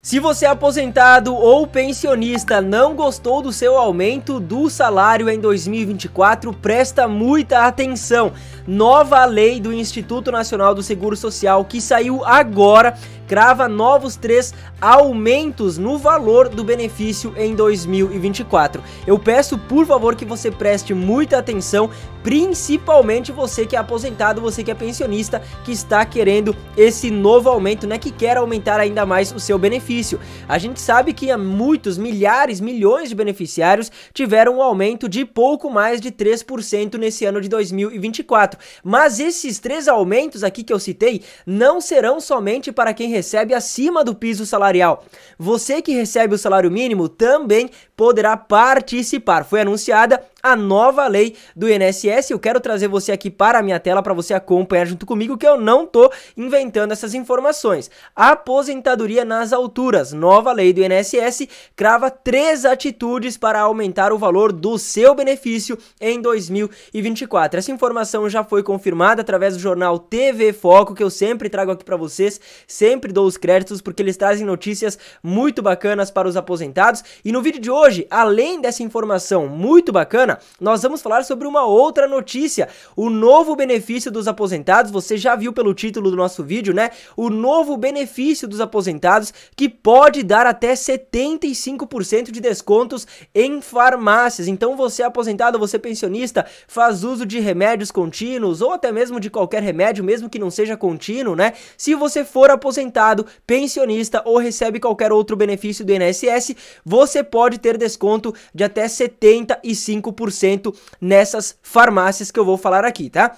Se você é aposentado ou pensionista não gostou do seu aumento do salário em 2024, presta muita atenção. Nova lei do Instituto Nacional do Seguro Social que saiu agora crava novos três aumentos no valor do benefício em 2024. Eu peço, por favor, que você preste muita atenção, principalmente você que é aposentado, você que é pensionista, que está querendo esse novo aumento, né, que quer aumentar ainda mais o seu benefício. A gente sabe que há muitos, milhares, milhões de beneficiários tiveram um aumento de pouco mais de 3% nesse ano de 2024. Mas esses três aumentos aqui que eu citei não serão somente para quem recebe acima do piso salarial. Você que recebe o salário mínimo também poderá participar. Foi anunciada a nova lei do INSS. Eu quero trazer você aqui para a minha tela para você acompanhar junto comigo que eu não tô inventando essas informações. aposentadoria nas alturas, nova lei do INSS, crava três atitudes para aumentar o valor do seu benefício em 2024. Essa informação já foi confirmada através do jornal TV Foco, que eu sempre trago aqui para vocês, sempre dou os créditos porque eles trazem notícias muito bacanas para os aposentados. E no vídeo de hoje, além dessa informação muito bacana, semana, nós vamos falar sobre uma outra notícia, o novo benefício dos aposentados. Você já viu pelo título do nosso vídeo, né? O novo benefício dos aposentados que pode dar até 75% de descontos em farmácias. Então, você é aposentado, você é pensionista, faz uso de remédios contínuos ou até mesmo de qualquer remédio, mesmo que não seja contínuo, né? Se você for aposentado, pensionista ou recebe qualquer outro benefício do INSS, você pode ter desconto de até 75%. 5% nessas farmácias que eu vou falar aqui, tá?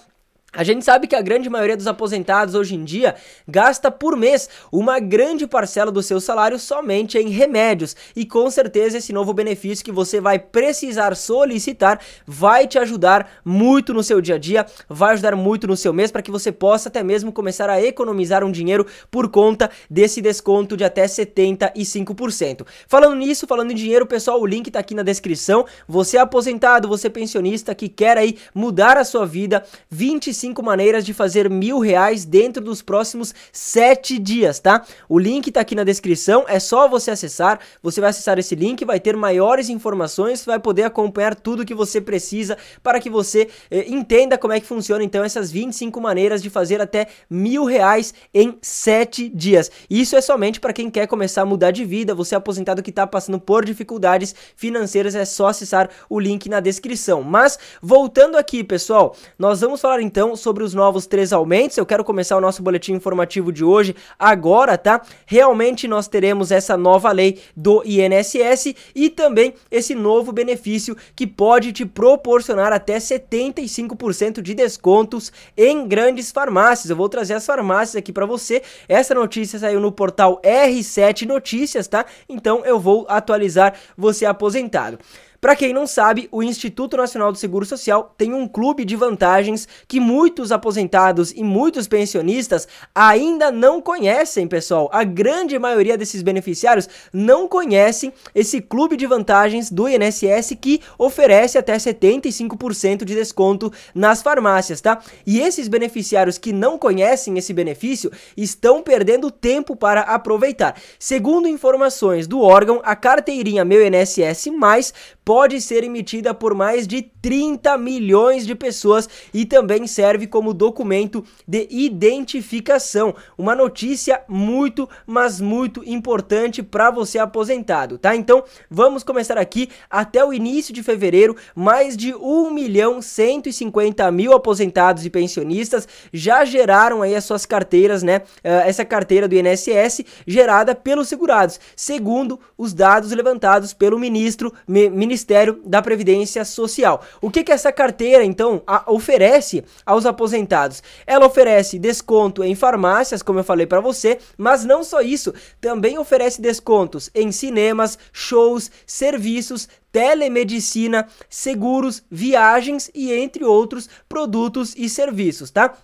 A gente sabe que a grande maioria dos aposentados hoje em dia gasta por mês uma grande parcela do seu salário somente em remédios, e com certeza esse novo benefício que você vai precisar solicitar vai te ajudar muito no seu dia a dia, vai ajudar muito no seu mês para que você possa até mesmo começar a economizar um dinheiro por conta desse desconto de até 75%. Falando nisso, falando em dinheiro, pessoal, o link está aqui na descrição. Você é aposentado, você é pensionista que quer aí mudar a sua vida, 25 35 maneiras de fazer mil reais dentro dos próximos 7 dias, tá? O link tá aqui na descrição, é só você acessar, você vai acessar esse link, vai ter maiores informações, vai poder acompanhar tudo que você precisa para que você eh, entenda como é que funciona então essas 25 maneiras de fazer até mil reais em 7 dias. Isso é somente para quem quer começar a mudar de vida, você é aposentado que está passando por dificuldades financeiras, é só acessar o link na descrição. Mas, voltando aqui, pessoal, nós vamos falar então informação sobre os novos três aumentos. Eu quero começar o nosso boletim informativo de hoje agora, tá? Realmente nós teremos essa nova lei do INSS e também esse novo benefício que pode te proporcionar até 75% de descontos em grandes farmácias. Eu vou trazer as farmácias aqui para você. Essa notícia saiu no portal R7 Notícias, tá? Então eu vou atualizar você aposentado. Para quem não sabe, o Instituto Nacional do Seguro Social tem um clube de vantagens que muitos aposentados e muitos pensionistas ainda não conhecem, pessoal. A grande maioria desses beneficiários não conhecem esse clube de vantagens do INSS que oferece até 75% de desconto nas farmácias, tá? E esses beneficiários que não conhecem esse benefício estão perdendo tempo para aproveitar. Segundo informações do órgão, a carteirinha Meu INSS Mais pode ser emitida por mais de 30 milhões de pessoas e também serve como documento de identificação. Uma notícia muito, mas muito importante para você aposentado, tá? Então vamos começar aqui até o início de fevereiro. Mais de 1 milhão 150 mil aposentados e pensionistas já geraram aí as suas carteiras, né? Ah, essa carteira do INSS gerada pelos segurados, segundo os dados levantados pelo ministro, Ministério da Previdência Social. O que, que essa carteira, então, a, oferece aos aposentados? Ela oferece desconto em farmácias, como eu falei para você, mas não só isso, também oferece descontos em cinemas, shows, serviços, telemedicina, seguros, viagens e entre outros produtos e serviços, tá?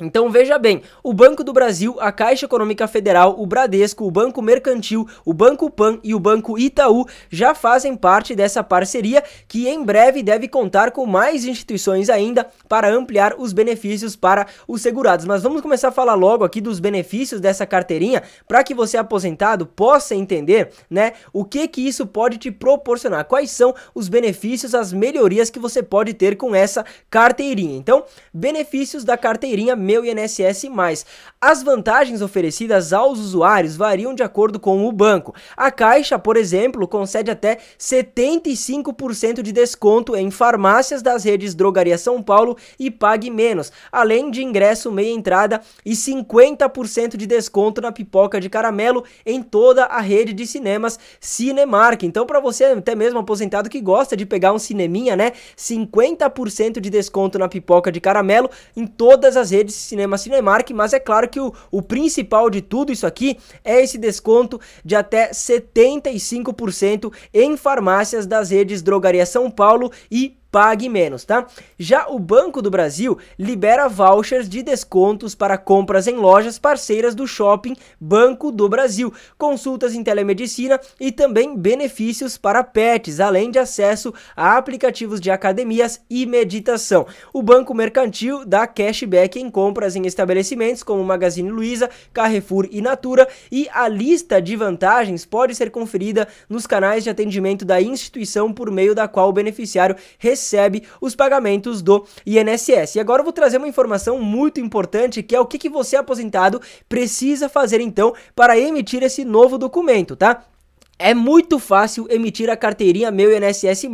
Então veja bem, o Banco do Brasil, a Caixa Econômica Federal, o Bradesco, o Banco Mercantil, o Banco Pan e o Banco Itaú já fazem parte dessa parceria que em breve deve contar com mais instituições ainda para ampliar os benefícios para os segurados. Mas vamos começar a falar logo aqui dos benefícios dessa carteirinha para que você aposentado possa entender, né, o que que isso pode te proporcionar, quais são os benefícios, as melhorias que você pode ter com essa carteirinha. Então, benefícios da carteirinha Meu INSS+. As vantagens oferecidas aos usuários variam de acordo com o banco. A Caixa, por exemplo, concede até 75% de desconto em farmácias das redes Drogaria São Paulo e pague menos, além de ingresso meia entrada e 50% de desconto na pipoca de caramelo em toda a rede de cinemas Cinemark. Então, para você, até mesmo aposentado que gosta de pegar um cineminha, né? 50% de desconto na pipoca de caramelo em todas as redes de cinema Cinemark, mas é claro que o, o principal de tudo isso aqui é esse desconto de até 75% em farmácias das redes Drogaria São Paulo e pague menos, tá? Já o Banco do Brasil libera vouchers de descontos para compras em lojas parceiras do shopping Banco do Brasil, consultas em telemedicina e também benefícios para pets, além de acesso a aplicativos de academias e meditação. O Banco Mercantil dá cashback em compras em estabelecimentos como Magazine Luiza, Carrefour e Natura e a lista de vantagens pode ser conferida nos canais de atendimento da instituição por meio da qual o beneficiário recebe recebe os pagamentos do INSS. E agora eu vou trazer uma informação muito importante que é o que, que você aposentado precisa fazer então para emitir esse novo documento, tá? É muito fácil emitir a carteirinha Meu INSS+,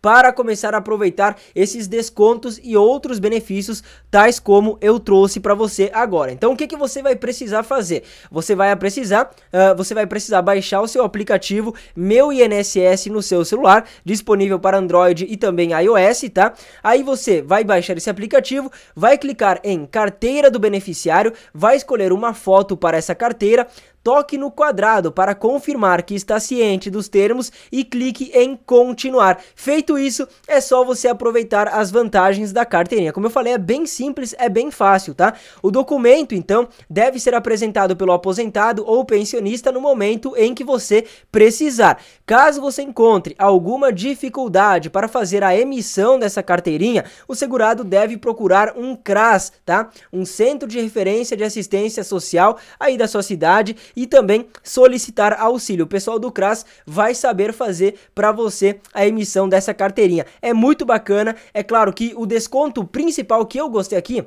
para começar a aproveitar esses descontos e outros benefícios, tais como eu trouxe para você agora. Então, o que, que você vai precisar fazer? Você vai precisar, uh, você vai precisar baixar o seu aplicativo Meu INSS no seu celular, disponível para Android e também iOS, tá? Aí você vai baixar esse aplicativo, vai clicar em Carteira do Beneficiário, vai escolher uma foto para essa carteira, toque no quadrado para confirmar que está ciente dos termos e clique em continuar. Feito isso, é só você aproveitar as vantagens da carteirinha. Como eu falei, é bem simples, é bem fácil, tá? O documento, então, deve ser apresentado pelo aposentado ou pensionista no momento em que você precisar. Caso você encontre alguma dificuldade para fazer a emissão dessa carteirinha, o segurado deve procurar um CRAS, tá? Um Centro de Referência de Assistência Social aí da sua cidade e também solicitar auxílio. O pessoal do CRAS vai saber fazer para você a emissão dessa carteirinha. É muito bacana, é claro que o desconto principal que eu gostei aqui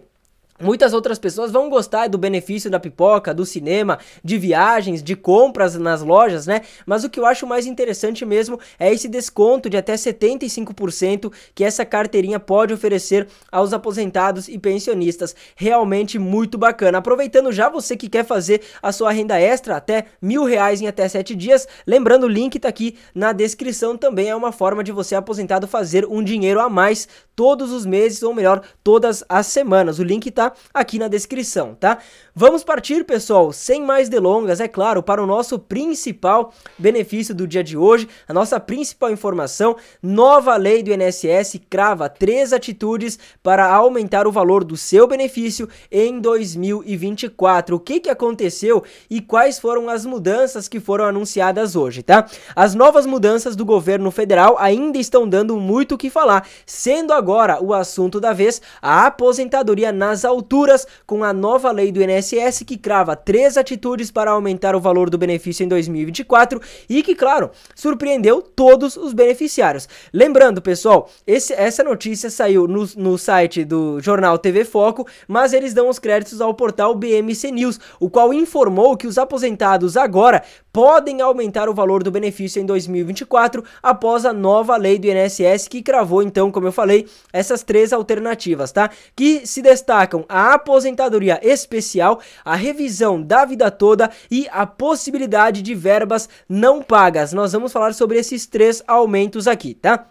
Muitas outras pessoas vão gostar do benefício da pipoca, do cinema, de viagens, de compras nas lojas, né? Mas o que eu acho mais interessante mesmo é esse desconto de até 75% que essa carteirinha pode oferecer aos aposentados e pensionistas. Realmente muito bacana. Aproveitando já você que quer fazer a sua renda extra até mil reais em até sete dias, lembrando o link tá aqui na descrição também é uma forma de você aposentado fazer um dinheiro a mais todos os meses, ou melhor, todas as semanas. O link está aqui na descrição, tá? Vamos partir, pessoal, sem mais delongas, é claro, para o nosso principal benefício do dia de hoje, a nossa principal informação, nova lei do INSS crava três atitudes para aumentar o valor do seu benefício em 2024. O que, que aconteceu e quais foram as mudanças que foram anunciadas hoje, tá? As novas mudanças do governo federal ainda estão dando muito o que falar, sendo agora agora o assunto da vez, a aposentadoria nas alturas, com a nova lei do INSS que crava três atitudes para aumentar o valor do benefício em 2024 e que, claro, surpreendeu todos os beneficiários. Lembrando, pessoal, esse, essa notícia saiu no, no site do jornal TV Foco, mas eles dão os créditos ao portal BMC News, o qual informou que os aposentados agora podem aumentar o valor do benefício em 2024 após a nova lei do INSS que cravou então, como eu falei, essas três alternativas, tá? Que se destacam a aposentadoria especial, a revisão da vida toda e a possibilidade de verbas não pagas. Nós vamos falar sobre esses três aumentos aqui, tá?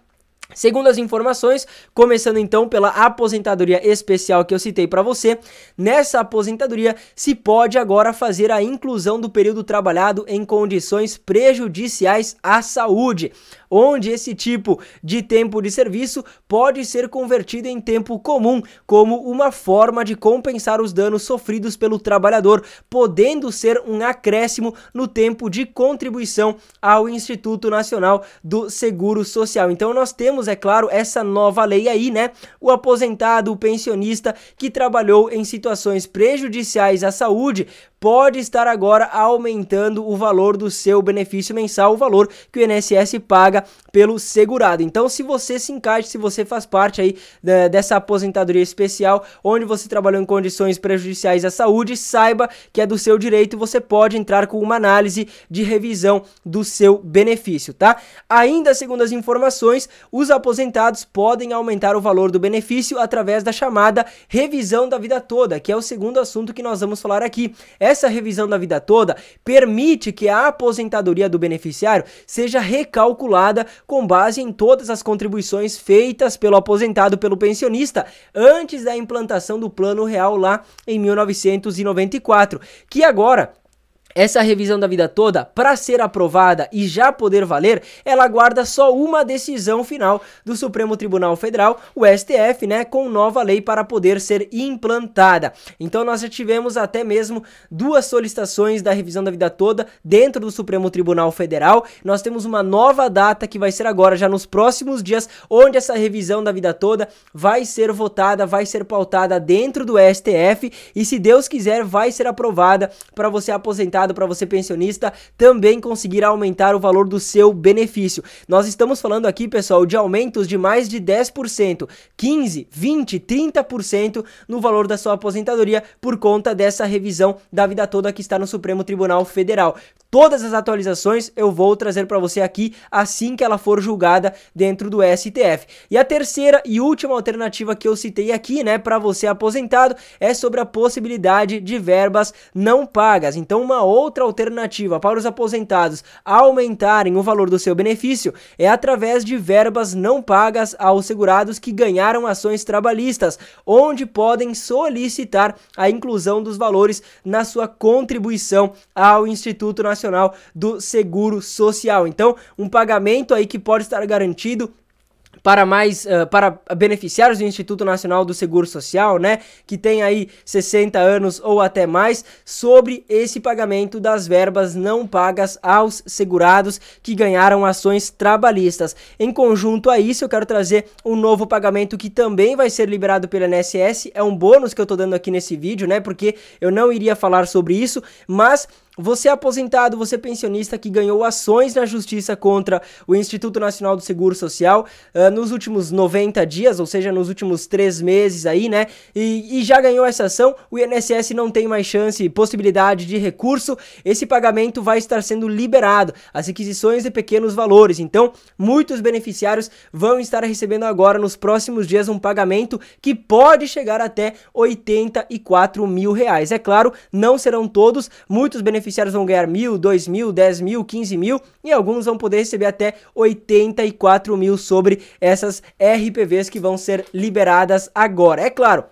Segundo as informações, começando então pela aposentadoria especial que eu citei para você, nessa aposentadoria se pode agora fazer a inclusão do período trabalhado em condições prejudiciais à saúde, onde esse tipo de tempo de serviço pode ser convertido em tempo comum como uma forma de compensar os danos sofridos pelo trabalhador, podendo ser um acréscimo no tempo de contribuição ao Instituto Nacional do Seguro Social. Então nós temos temos, é claro, essa nova lei aí, né? O aposentado, o pensionista que trabalhou em situações prejudiciais à saúde pode estar agora aumentando o valor do seu benefício mensal, o valor que o INSS paga pelo segurado. Então, se você se encaixa, se você faz parte aí né, dessa aposentadoria especial, onde você trabalhou em condições prejudiciais à saúde, saiba que é do seu direito e você pode entrar com uma análise de revisão do seu benefício, tá? Ainda segundo as informações, os aposentados podem aumentar o valor do benefício através da chamada revisão da vida toda, que é o segundo assunto que nós vamos falar aqui. É essa revisão da vida toda permite que a aposentadoria do beneficiário seja recalculada com base em todas as contribuições feitas pelo aposentado pelo pensionista antes da implantação do Plano Real lá em 1994, que agora essa revisão da vida toda, para ser aprovada e já poder valer, ela guarda só uma decisão final do Supremo Tribunal Federal, o STF, né, com nova lei para poder ser implantada. Então nós já tivemos até mesmo duas solicitações da revisão da vida toda dentro do Supremo Tribunal Federal. Nós temos uma nova data que vai ser agora, já nos próximos dias, onde essa revisão da vida toda vai ser votada, vai ser pautada dentro do STF e se Deus quiser vai ser aprovada para você aposentado mercado para você pensionista também conseguir aumentar o valor do seu benefício. Nós estamos falando aqui, pessoal, de aumentos de mais de 10%, 15, 20, 30% no valor da sua aposentadoria por conta dessa revisão da vida toda que está no Supremo Tribunal Federal. Todas as atualizações eu vou trazer para você aqui assim que ela for julgada dentro do STF. E a terceira e última alternativa que eu citei aqui, né, para você aposentado, é sobre a possibilidade de verbas não pagas. Então, uma outra alternativa para os aposentados aumentarem o valor do seu benefício é através de verbas não pagas aos segurados que ganharam ações trabalhistas, onde podem solicitar a inclusão dos valores na sua contribuição ao Instituto Nacional Nacional do Seguro Social. Então, um pagamento aí que pode estar garantido para mais uh, para beneficiários do Instituto Nacional do Seguro Social, né, que tem aí 60 anos ou até mais, sobre esse pagamento das verbas não pagas aos segurados que ganharam ações trabalhistas. Em conjunto a isso, eu quero trazer um novo pagamento que também vai ser liberado pelo INSS, é um bônus que eu tô dando aqui nesse vídeo, né, porque eu não iria falar sobre isso, mas você é aposentado, você é pensionista que ganhou ações na justiça contra o Instituto Nacional do Seguro Social uh, nos últimos 90 dias, ou seja, nos últimos três meses aí, né? E, e já ganhou essa ação, o INSS não tem mais chance, possibilidade de recurso. Esse pagamento vai estar sendo liberado. As requisições de pequenos valores. Então, muitos beneficiários vão estar recebendo agora nos próximos dias um pagamento que pode chegar até 84 mil reais. É claro, não serão todos, muitos beneficiários beneficiários vão ganhar mil, dois mil, dez mil, quinze mil e alguns vão poder receber até 84 mil sobre essas RPVs que vão ser liberadas agora. É claro,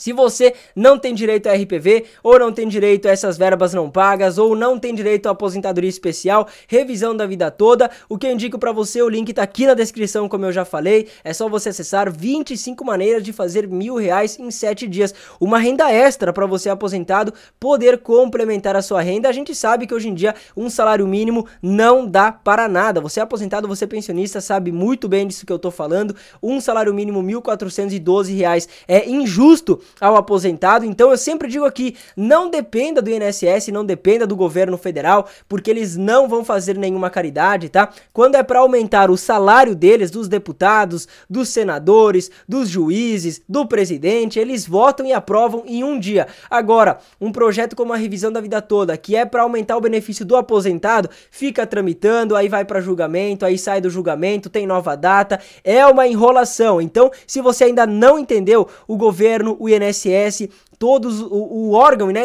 se você não tem direito a RPV, ou não tem direito a essas verbas não pagas, ou não tem direito a aposentadoria especial, revisão da vida toda, o que eu indico para você, o link tá aqui na descrição, como eu já falei, é só você acessar 25 maneiras de fazer mil reais em 7 dias, uma renda extra para você aposentado poder complementar a sua renda, a gente sabe que hoje em dia um salário mínimo não dá para nada, você é aposentado, você é pensionista, sabe muito bem disso que eu tô falando, um salário mínimo R$ 1.412 é injusto ao aposentado. Então eu sempre digo aqui, não dependa do INSS, não dependa do governo federal, porque eles não vão fazer nenhuma caridade, tá? Quando é para aumentar o salário deles, dos deputados, dos senadores, dos juízes, do presidente, eles votam e aprovam em um dia. Agora, um projeto como a revisão da vida toda, que é para aumentar o benefício do aposentado, fica tramitando, aí vai para julgamento, aí sai do julgamento, tem nova data, é uma enrolação. Então, se você ainda não entendeu, o governo, o INSS INSS, todos o, o órgão, né,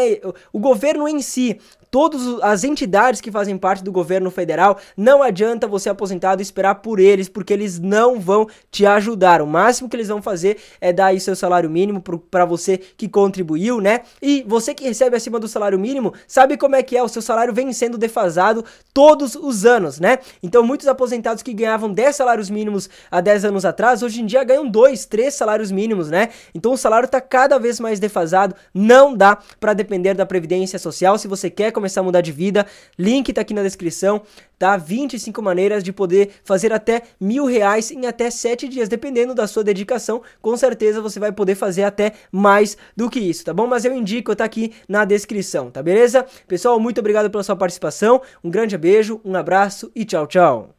o, o governo em si todas as entidades que fazem parte do governo federal. Não adianta você aposentado esperar por eles, porque eles não vão te ajudar. O máximo que eles vão fazer é dar aí seu salário mínimo para você que contribuiu, né? E você que recebe acima do salário mínimo, sabe como é que é? O seu salário vem sendo defasado todos os anos, né? Então, muitos aposentados que ganhavam 10 salários mínimos há 10 anos atrás, hoje em dia ganham 2, 3 salários mínimos, né? Então, o salário tá cada vez mais defasado. Não dá para depender da previdência social. Se você quer começar começar a mudar de vida. Link tá aqui na descrição, tá? 25 maneiras de poder fazer até mil reais em até 7 dias, dependendo da sua dedicação. Com certeza você vai poder fazer até mais do que isso, tá bom? Mas eu indico, tá aqui na descrição, tá beleza? Pessoal, muito obrigado pela sua participação. Um grande beijo, um abraço e tchau, tchau.